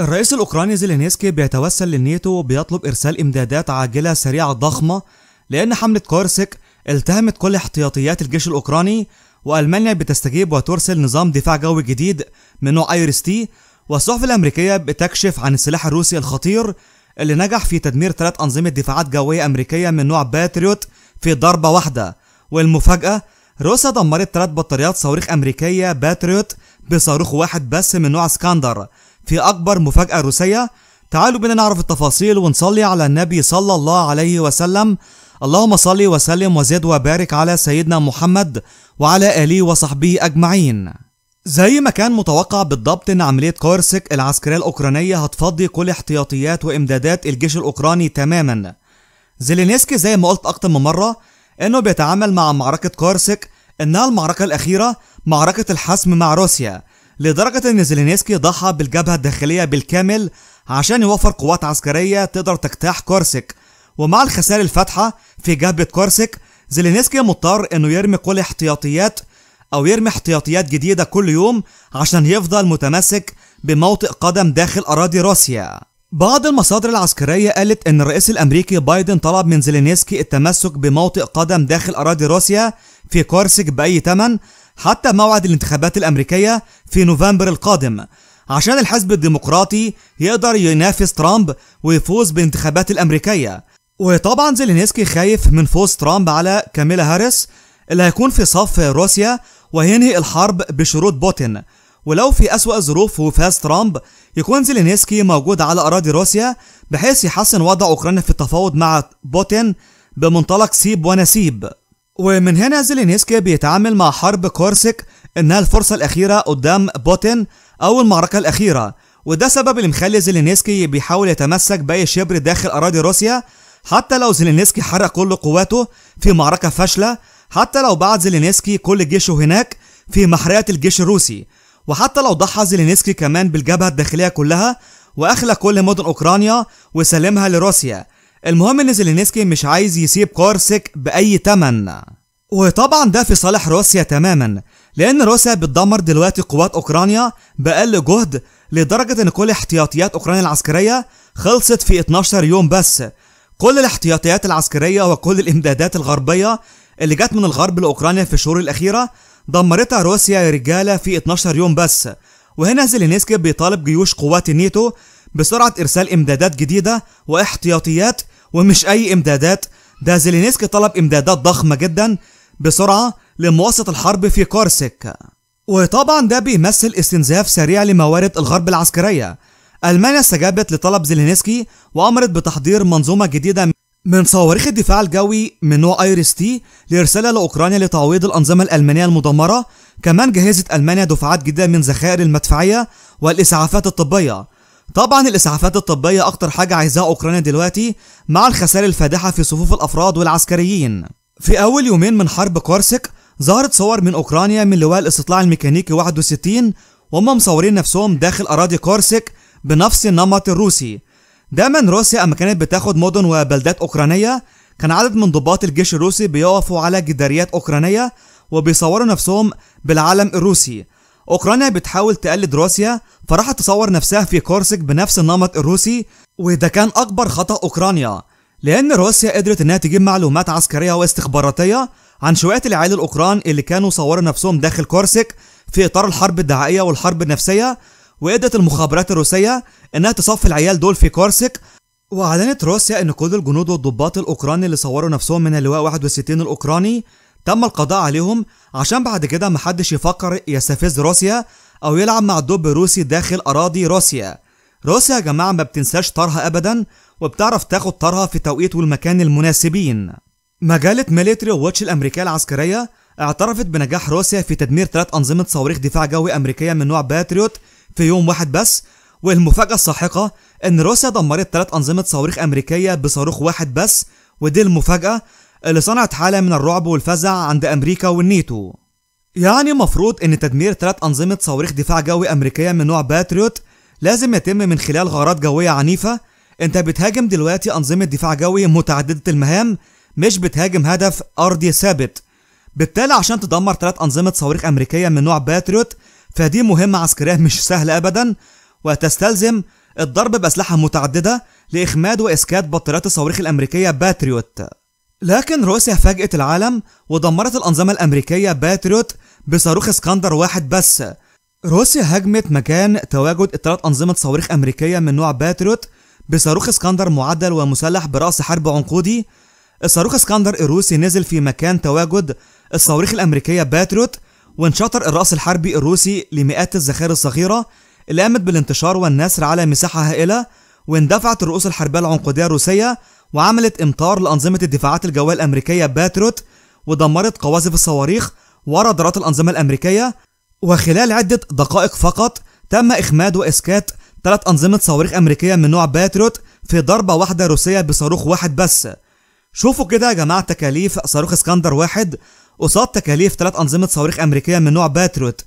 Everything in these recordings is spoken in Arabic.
الرئيس الأوكراني زيلينسكي بيتوسل للنيتو وبيطلب إرسال إمدادات عاجلة سريعة ضخمة لأن حملة كورسك التهمت كل احتياطيات الجيش الأوكراني وألمانيا بتستجيب وترسل نظام دفاع جوي جديد من نوع ايريس تي والصحف الأمريكية بتكشف عن السلاح الروسي الخطير اللي نجح في تدمير ثلاث أنظمة دفاعات جوية أمريكية من نوع باتريوت في ضربة واحدة والمفاجأة روسيا دمرت ثلاث بطاريات صواريخ أمريكية باتريوت بصاروخ واحد بس من نوع اسكندر في أكبر مفاجأة روسية تعالوا بنا نعرف التفاصيل ونصلي على النبي صلى الله عليه وسلم اللهم صلي وسلم وزد وبارك على سيدنا محمد وعلى آله وصحبه أجمعين زي ما كان متوقع بالضبط ان عملية كورسك العسكرية الاوكرانية هتفضي كل احتياطيات وامدادات الجيش الاوكراني تماما زيلينسكي زي ما قلت اكتر من مرة انه بيتعامل مع معركة كورسك انها المعركة الاخيرة معركة الحسم مع روسيا لدرجة أن زيلينسكي ضحى بالجبهة الداخلية بالكامل عشان يوفر قوات عسكرية تقدر تجتاح كورسك ومع الخسائر الفاتحة في جبهة كورسك زيلينسكي مضطر أنه يرمي كل احتياطيات أو يرمي احتياطيات جديدة كل يوم عشان يفضل متمسك بموطئ قدم داخل أراضي روسيا بعض المصادر العسكرية قالت أن الرئيس الأمريكي بايدن طلب من زيلينسكي التمسك بموطئ قدم داخل أراضي روسيا في كورسك بأي تمن حتى موعد الانتخابات الأمريكية في نوفمبر القادم عشان الحزب الديمقراطي يقدر ينافس ترامب ويفوز بالانتخابات الأمريكية وطبعا زيلينسكي خايف من فوز ترامب على كاميلا هاريس اللي هيكون في صف روسيا وينهي الحرب بشروط بوتين ولو في أسوأ الظروف وفاز ترامب يكون زيلينسكي موجود على أراضي روسيا بحيث يحسن وضع أوكرانيا في التفاوض مع بوتين بمنطلق سيب ونسيب ومن هنا زيلينسكي بيتعامل مع حرب كورسك إنها الفرصة الأخيرة قدام بوتين أو المعركة الأخيرة وده سبب اللي مخلي زيلينسكي بيحاول يتمسك بأي شبر داخل أراضي روسيا حتى لو زيلينسكي حرق كل قواته في معركة فاشلة حتى لو بعت زيلينسكي كل جيشه هناك في محرقة الجيش الروسي وحتى لو ضحى زيلينسكي كمان بالجبهة الداخلية كلها وأخلى كل مدن أوكرانيا وسلمها لروسيا المهم ان زيلينسكي مش عايز يسيب كارسك باي تمن وطبعا ده في صالح روسيا تماما لان روسيا بتدمر دلوقتي قوات اوكرانيا باقل جهد لدرجه ان كل احتياطيات اوكرانيا العسكريه خلصت في 12 يوم بس كل الاحتياطيات العسكريه وكل الامدادات الغربيه اللي جت من الغرب لاوكرانيا في الشهور الاخيره دمرتها روسيا يا رجاله في 12 يوم بس وهنا زيلينسكي بيطالب جيوش قوات الناتو بسرعه ارسال امدادات جديده واحتياطيات ومش أي إمدادات ده زيلينسكي طلب إمدادات ضخمة جدا بسرعة لمواصلة الحرب في كورسيك وطبعا ده بيمثل استنزاف سريع لموارد الغرب العسكرية ألمانيا استجابت لطلب زيلينسكي وأمرت بتحضير منظومة جديدة من صواريخ الدفاع الجوي من نوع ايريس تي لارسالها لاوكرانيا لتعويض الانظمه الالمانيه المدمره، كمان جهزت المانيا دفعات جديده من ذخائر المدفعيه والاسعافات الطبيه طبعا الاسعافات الطبيه اكتر حاجه عايزاها اوكرانيا دلوقتي مع الخسائر الفادحه في صفوف الافراد والعسكريين في اول يومين من حرب كورسك ظهرت صور من اوكرانيا من لواء الاستطلاع الميكانيكي 61 وهم مصورين نفسهم داخل اراضي كورسك بنفس النمط الروسي دايما روسيا اما كانت بتاخد مدن وبلدات اوكرانيه كان عدد من ضباط الجيش الروسي بيقفوا على جداريات اوكرانيه وبيصوروا نفسهم بالعلم الروسي أوكرانيا بتحاول تقلد روسيا فراحت تصور نفسها في كورسك بنفس النمط الروسي وده كان أكبر خطأ أوكرانيا لأن روسيا قدرت إنها تجيب معلومات عسكرية واستخباراتية عن شوية العيال الأوكران اللي كانوا صوروا نفسهم داخل كورسك في إطار الحرب الدعائية والحرب النفسية وقدرت المخابرات الروسية إنها تصفي العيال دول في كورسك وأعلنت روسيا إن كل الجنود والضباط الأوكران اللي صوروا نفسهم من اللواء 61 الأوكراني تم القضاء عليهم عشان بعد كده محدش يفكر يستفز روسيا أو يلعب مع الدب الروسي داخل أراضي روسيا روسيا يا جماعة ما بتنساش طارها أبدا وبتعرف تاخد طارها في توقيت والمكان المناسبين مجلة ميليتري ووتش الأمريكية العسكرية اعترفت بنجاح روسيا في تدمير ثلاث أنظمة صواريخ دفاع جوي أمريكية من نوع باتريوت في يوم واحد بس والمفاجأة الساحقة إن روسيا دمرت ثلاث أنظمة صواريخ أمريكية بصاروخ واحد بس ودي المفاجأة اللي صنعت حالة من الرعب والفزع عند أمريكا والنيتو يعني مفروض أن تدمير ثلاث أنظمة صواريخ دفاع جوي أمريكية من نوع باتريوت لازم يتم من خلال غارات جوية عنيفة أنت بتهاجم دلوقتي أنظمة دفاع جوي متعددة المهام مش بتهاجم هدف أرضي ثابت بالتالي عشان تدمر ثلاث أنظمة صواريخ أمريكية من نوع باتريوت فدي مهمة عسكرية مش سهلة أبدا وتستلزم الضرب بأسلحة متعددة لإخماد وإسكات بطاريات الصواريخ الأمريكية باتريوت لكن روسيا فاجأت العالم ودمرت الأنظمة الأمريكية باتريوت بصاروخ اسكندر واحد بس روسيا هاجمت مكان تواجد ثلاث أنظمة صواريخ أمريكية من نوع باتريوت بصاروخ اسكندر معدل ومسلح برأس حرب عنقودي الصاروخ اسكندر الروسي نزل في مكان تواجد الصواريخ الأمريكية باتريوت وانشطر الرأس الحربي الروسي لمئات الذخائر الصغيرة اللي قامت بالانتشار والنسر على مساحة هائلة واندفعت الرؤوس الحربية العنقودية الروسية وعملت امطار لأنظمة الدفاعات الجوية الأمريكية باتروت ودمرت قواذف الصواريخ ورادارات الأنظمة الأمريكية وخلال عدة دقائق فقط تم إخماد وإسكات ثلاث أنظمة صواريخ أمريكية من نوع باتروت في ضربة واحدة روسية بصاروخ واحد بس شوفوا كده يا جماعة تكاليف صاروخ اسكندر واحد قصاد تكاليف ثلاث أنظمة صواريخ أمريكية من نوع باتروت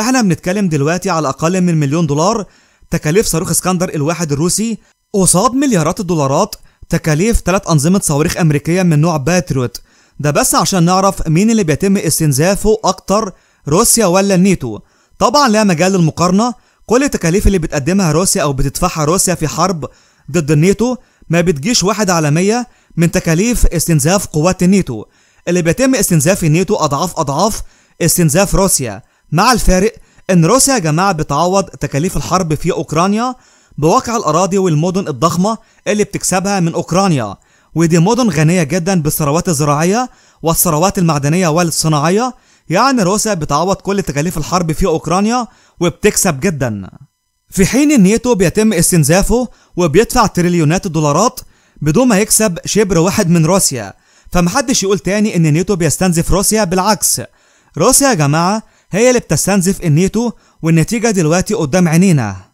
احنا بنتكلم دلوقتي على أقل من مليون دولار تكاليف صاروخ اسكندر الواحد الروسي قصاد مليارات الدولارات تكاليف ثلاث أنظمة صواريخ أمريكية من نوع باتريوت ده بس عشان نعرف مين اللي بيتم استنزافه أكتر روسيا ولا النيتو طبعا لا مجال للمقارنة كل التكاليف اللي بتقدمها روسيا أو بتدفعها روسيا في حرب ضد النيتو ما بتجيش واحد على مية من تكاليف استنزاف قوات النيتو اللي بيتم استنزاف النيتو أضعاف أضعاف استنزاف روسيا مع الفارق إن روسيا يا جماعة بتعوض تكاليف الحرب في أوكرانيا بواقع الأراضي والمدن الضخمة اللي بتكسبها من أوكرانيا ودي مدن غنية جدا بالثروات الزراعية والثروات المعدنية والصناعية يعني روسيا بتعوض كل تكاليف الحرب في أوكرانيا وبتكسب جدا في حين النيتو بيتم استنزافه وبيدفع تريليونات الدولارات بدون ما يكسب شبر واحد من روسيا فمحدش يقول تاني ان النيتو بيستنزف روسيا بالعكس روسيا يا جماعة هي اللي بتستنزف النيتو والنتيجة دلوقتي قدام عينينا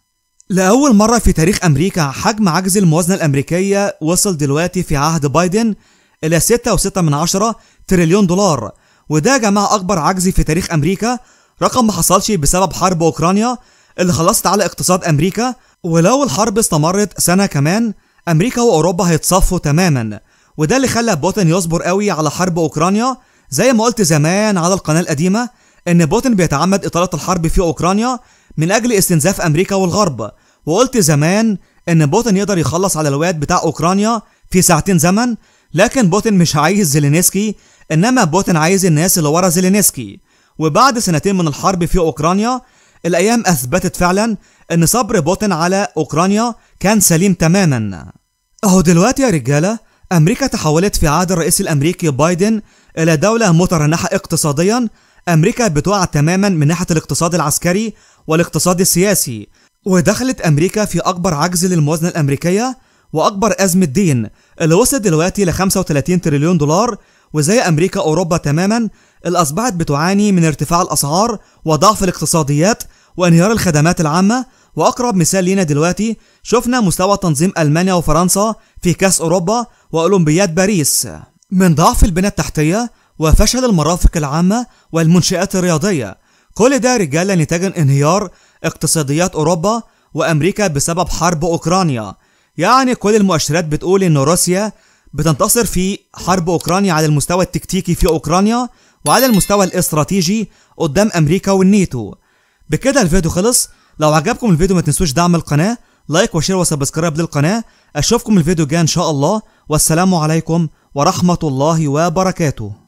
لأول مرة في تاريخ أمريكا حجم عجز الموازنة الأمريكية وصل دلوقتي في عهد بايدن إلى 6.6 تريليون دولار وده يا جماعة أكبر عجز في تاريخ أمريكا رقم ما حصلش بسبب حرب أوكرانيا اللي خلصت على اقتصاد أمريكا ولو الحرب استمرت سنة كمان أمريكا وأوروبا هيتصفوا تماما وده اللي خلى بوتين يصبر قوي على حرب أوكرانيا زي ما قلت زمان على القناة القديمة إن بوتين بيتعمد إطالة الحرب في أوكرانيا من أجل استنزاف أمريكا والغرب وقلت زمان إن بوتين يقدر يخلص على الواد بتاع أوكرانيا في ساعتين زمن لكن بوتين مش عايز زيلينسكي إنما بوتين عايز الناس اللي ورا زيلينسكي وبعد سنتين من الحرب في أوكرانيا الأيام أثبتت فعلا إن صبر بوتين على أوكرانيا كان سليم تماما أهو دلوقتي يا رجالة أمريكا تحولت في عهد الرئيس الأمريكي بايدن إلى دولة مترنحة اقتصاديا أمريكا بتقع تماما من ناحية الاقتصاد العسكري والاقتصاد السياسي ودخلت أمريكا في أكبر عجز للموازنة الأمريكية وأكبر أزمة دين اللي وصلت دلوقتي ل 35 تريليون دولار وزي أمريكا أوروبا تماما اللي أصبحت بتعاني من ارتفاع الأسعار وضعف الاقتصاديات وانهيار الخدمات العامة وأقرب مثال لينا دلوقتي شفنا مستوى تنظيم ألمانيا وفرنسا في كأس أوروبا وأولمبياد باريس من ضعف البنى التحتية وفشل المرافق العامة والمنشآت الرياضية كل ده رجالة نتاج انهيار اقتصاديات أوروبا وأمريكا بسبب حرب أوكرانيا يعني كل المؤشرات بتقول إن روسيا بتنتصر في حرب أوكرانيا على المستوى التكتيكي في أوكرانيا وعلى المستوى الاستراتيجي قدام أمريكا والنيتو بكده الفيديو خلص لو عجبكم الفيديو ما تنسوش دعم القناة لايك وشير وسبسكرايب للقناة أشوفكم الفيديو الجاي إن شاء الله والسلام عليكم ورحمة الله وبركاته